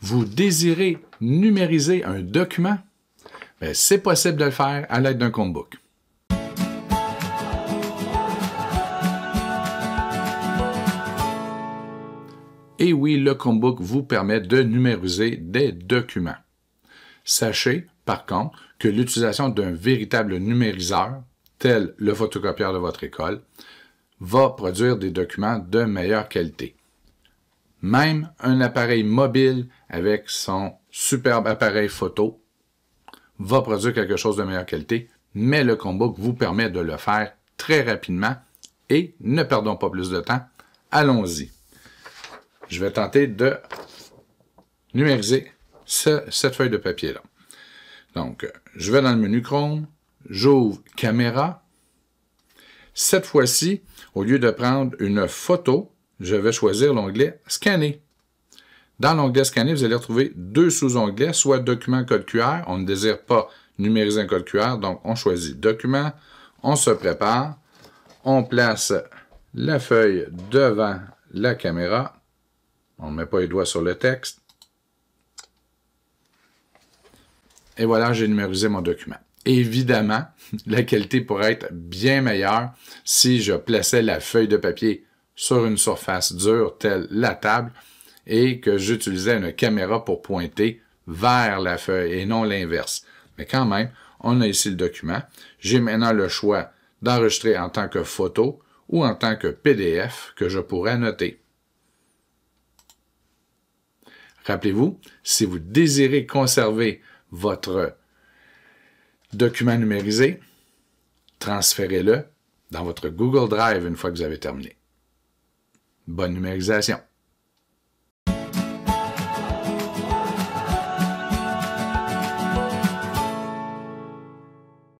vous désirez numériser un document, ben, c'est possible de le faire à l'aide d'un Chromebook. Et oui, le combook vous permet de numériser des documents. Sachez, par contre, que l'utilisation d'un véritable numériseur, tel le photocopieur de votre école, va produire des documents de meilleure qualité même un appareil mobile avec son superbe appareil photo va produire quelque chose de meilleure qualité, mais le Chromebook vous permet de le faire très rapidement et ne perdons pas plus de temps. Allons-y. Je vais tenter de numériser cette feuille de papier-là. Donc, je vais dans le menu Chrome, j'ouvre Caméra. Cette fois-ci, au lieu de prendre une photo, je vais choisir l'onglet Scanner. Dans l'onglet Scanner, vous allez retrouver deux sous-onglets, soit Document code QR, on ne désire pas numériser un code QR, donc on choisit Document, on se prépare, on place la feuille devant la caméra, on ne met pas les doigts sur le texte, et voilà, j'ai numérisé mon document. Évidemment, la qualité pourrait être bien meilleure si je plaçais la feuille de papier sur une surface dure telle la table et que j'utilisais une caméra pour pointer vers la feuille et non l'inverse. Mais quand même, on a ici le document. J'ai maintenant le choix d'enregistrer en tant que photo ou en tant que PDF que je pourrais noter. Rappelez-vous, si vous désirez conserver votre document numérisé, transférez-le dans votre Google Drive une fois que vous avez terminé. Bonne numérisation.